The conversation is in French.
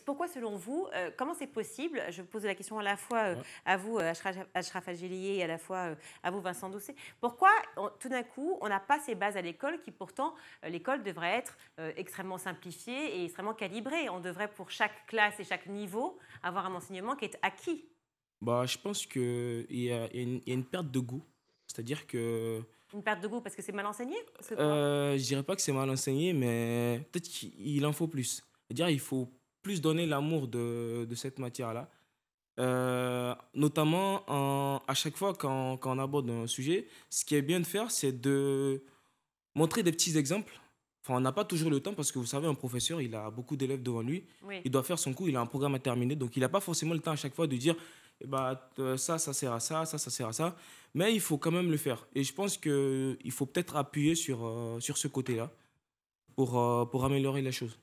pourquoi, selon vous, euh, comment c'est possible Je pose la question à la fois euh, à vous, euh, Ashraf, Agélier, et à la fois à vous, Vincent Doucet. Pourquoi, tout d'un coup, on n'a pas ces bases à l'école qui, pourtant, l'école devrait être extrêmement simplifiée et extrêmement calibrée On devrait, pour chaque classe et chaque niveau, avoir un enseignement qui est acquis. Bah, je pense qu'il y, a une perte de goût. C'est-à-dire que une perte de goût parce que c'est mal enseigné Je euh, dirais pas que c'est mal enseigné, mais peut-être qu'il en faut plus. C'est-à-dire il faut plus donner l'amour de, cette matière-là. Euh, notamment, à chaque fois qu'on aborde un sujet, ce qui est bien de faire, c'est de montrer des petits exemples. Enfin, on n'a pas toujours le temps parce que vous savez, un professeur, il a beaucoup d'élèves devant lui. Il doit faire son coup, il a un programme à terminer. Donc, il n'a pas forcément le temps à chaque fois de dire eh ben, euh, ça, ça sert à ça, ça, ça sert à ça. Mais il faut quand même le faire. Et je pense qu'il faut peut-être appuyer sur, euh, ce côté-là pour, pour améliorer la chose.